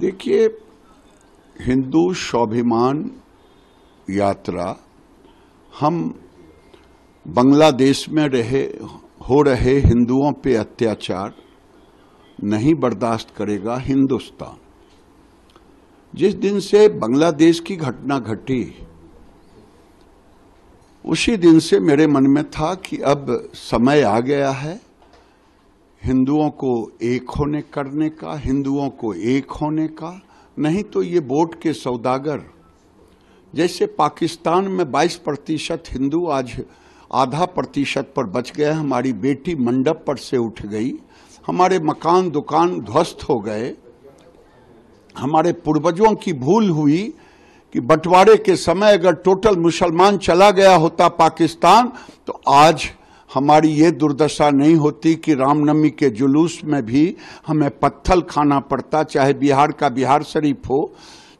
देखिए हिंदू स्वाभिमान यात्रा हम बांग्लादेश में रहे हो रहे हिंदुओं पे अत्याचार नहीं बर्दाश्त करेगा हिंदुस्तान जिस दिन से बांग्लादेश की घटना घटी उसी दिन से मेरे मन में था कि अब समय आ गया है हिंदुओं को एक होने करने का हिंदुओं को एक होने का नहीं तो ये वोट के सौदागर जैसे पाकिस्तान में 22 प्रतिशत हिंदू आज आधा प्रतिशत पर बच गए हमारी बेटी मंडप पर से उठ गई हमारे मकान दुकान ध्वस्त हो गए हमारे पूर्वजों की भूल हुई कि बंटवारे के समय अगर टोटल मुसलमान चला गया होता पाकिस्तान तो आज हमारी ये दुर्दशा नहीं होती कि रामनवमी के जुलूस में भी हमें पत्थल खाना पड़ता चाहे बिहार का बिहार शरीफ हो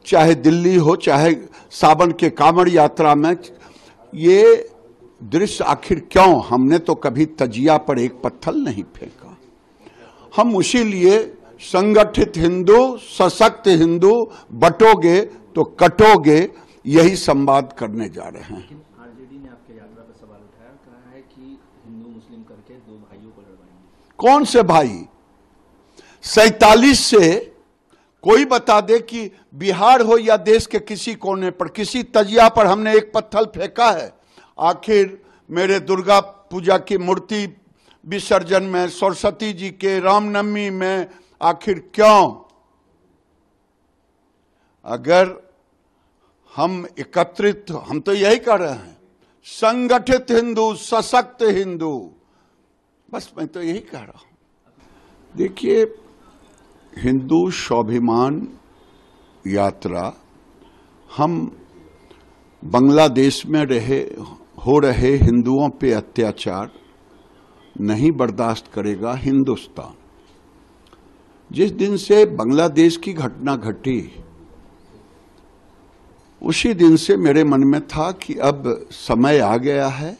चाहे दिल्ली हो चाहे सावन के कांवड़ यात्रा में ये दृश्य आखिर क्यों हमने तो कभी तजिया पर एक पत्थल नहीं फेंका हम उसी लिए संगठित हिंदू सशक्त हिंदू बटोगे तो कटोगे यही संवाद करने जा रहे हैं मुद्दा पर सवाल उठाया कहा है कि हिंदू मुस्लिम करके दो भाइयों को लड़वाएंगे कौन से भाई सैतालीस से कोई बता दे कि बिहार हो या देश के किसी कोने पर किसी तजिया पर हमने एक पत्थर फेंका है आखिर मेरे दुर्गा पूजा की मूर्ति विसर्जन में सरस्वती जी के रामनवमी में आखिर क्यों अगर हम एकत्रित हम तो यही कह रहे हैं संगठित हिंदू सशक्त हिंदू बस मैं तो यही कह रहा हूं देखिए हिंदू स्वाभिमान यात्रा हम बांग्लादेश में रहे हो रहे हिंदुओं पे अत्याचार नहीं बर्दाश्त करेगा हिंदुस्तान जिस दिन से बांग्लादेश की घटना घटी उसी दिन से मेरे मन में था कि अब समय आ गया है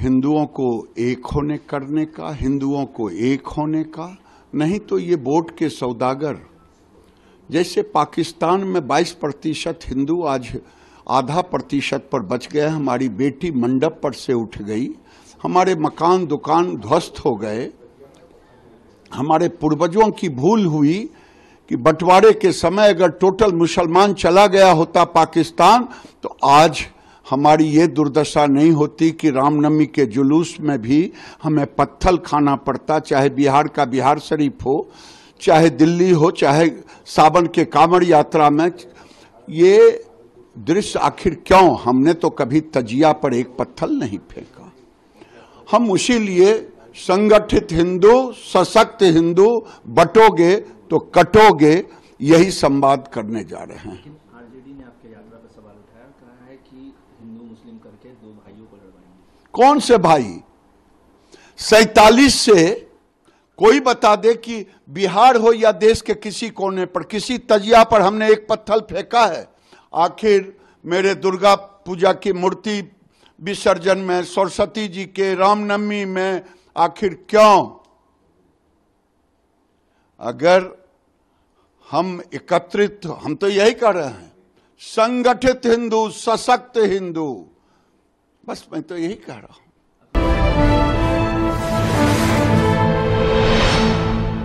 हिंदुओं को एक होने करने का हिंदुओं को एक होने का नहीं तो ये वोट के सौदागर जैसे पाकिस्तान में 22 प्रतिशत हिंदू आज आधा प्रतिशत पर बच गए हमारी बेटी मंडप पर से उठ गई हमारे मकान दुकान ध्वस्त हो गए हमारे पूर्वजों की भूल हुई कि बंटवारे के समय अगर टोटल मुसलमान चला गया होता पाकिस्तान तो आज हमारी ये दुर्दशा नहीं होती कि रामनवमी के जुलूस में भी हमें पत्थल खाना पड़ता चाहे बिहार का बिहार शरीफ हो चाहे दिल्ली हो चाहे सावन के कांवड़ यात्रा में ये दृश्य आखिर क्यों हमने तो कभी तजिया पर एक पत्थल नहीं फेंका हम उसी लिए संगठित हिंदू सशक्त हिंदू बटोगे तो कटोगे यही संवाद करने जा रहे हैं आरजेडी ने आपके यात्रा पर सवाल उठाया कहा है कि हिंदू मुस्लिम करके दो भाइयों को लड़वाएंगे कौन से भाई सैतालीस से कोई बता दे कि बिहार हो या देश के किसी कोने पर किसी तजिया पर हमने एक पत्थर फेंका है आखिर मेरे दुर्गा पूजा की मूर्ति विसर्जन में सरस्वती जी के रामनवमी में आखिर क्यों अगर हम एकत्रित हम तो यही कर रहे हैं संगठित हिंदू सशक्त हिंदू बस मैं तो यही कह रहा हूं